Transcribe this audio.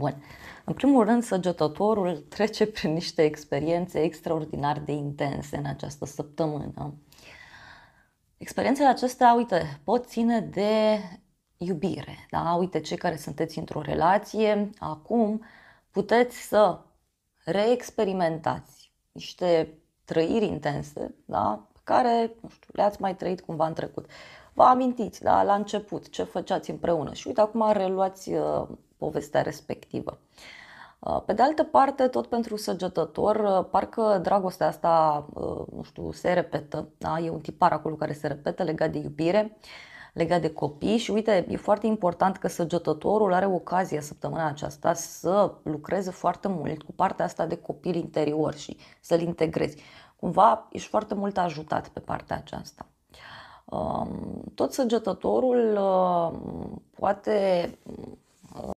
Bun. În primul rând, săgetătorul trece prin niște experiențe extraordinar de intense în această săptămână. Experiențele acestea, uite, pot ține de iubire. Da? Uite, cei care sunteți într-o relație, acum puteți să reexperimentați niște trăiri intense, da? pe care nu știu, le-ați mai trăit cumva în trecut. Vă amintiți, da? la început, ce făceați împreună și uite, acum reluați uh, povestea respectivă. Uh, pe de altă parte, tot pentru săgetător, uh, parcă dragostea asta, uh, nu știu, se repetă, da? e un tipar acolo care se repetă legat de iubire, legat de copii și uite, e foarte important că săgetătorul are ocazia săptămâna aceasta să lucreze foarte mult cu partea asta de copil interior și să-l integrezi. Cumva ești foarte mult ajutat pe partea aceasta. Um, tot săgetătorul poate